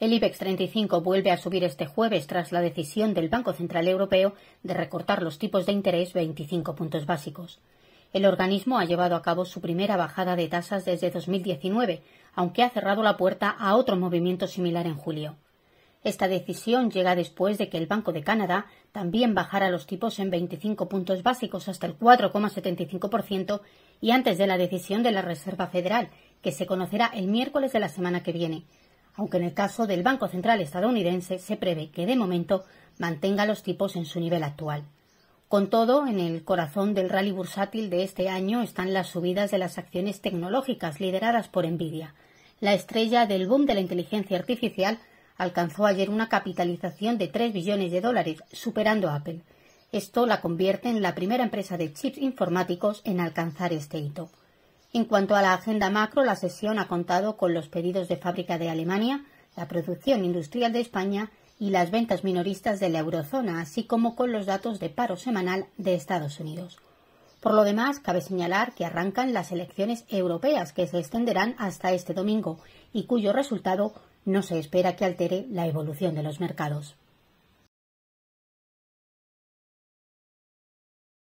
El IBEX 35 vuelve a subir este jueves tras la decisión del Banco Central Europeo de recortar los tipos de interés 25 puntos básicos. El organismo ha llevado a cabo su primera bajada de tasas desde 2019, aunque ha cerrado la puerta a otro movimiento similar en julio. Esta decisión llega después de que el Banco de Canadá también bajara los tipos en 25 puntos básicos hasta el 4,75% y antes de la decisión de la Reserva Federal, que se conocerá el miércoles de la semana que viene, aunque en el caso del Banco Central estadounidense se prevé que de momento mantenga los tipos en su nivel actual. Con todo, en el corazón del rally bursátil de este año están las subidas de las acciones tecnológicas lideradas por Nvidia. La estrella del boom de la inteligencia artificial alcanzó ayer una capitalización de 3 billones de dólares, superando a Apple. Esto la convierte en la primera empresa de chips informáticos en alcanzar este hito. En cuanto a la agenda macro, la sesión ha contado con los pedidos de fábrica de Alemania, la producción industrial de España y las ventas minoristas de la eurozona, así como con los datos de paro semanal de Estados Unidos. Por lo demás, cabe señalar que arrancan las elecciones europeas que se extenderán hasta este domingo y cuyo resultado no se espera que altere la evolución de los mercados.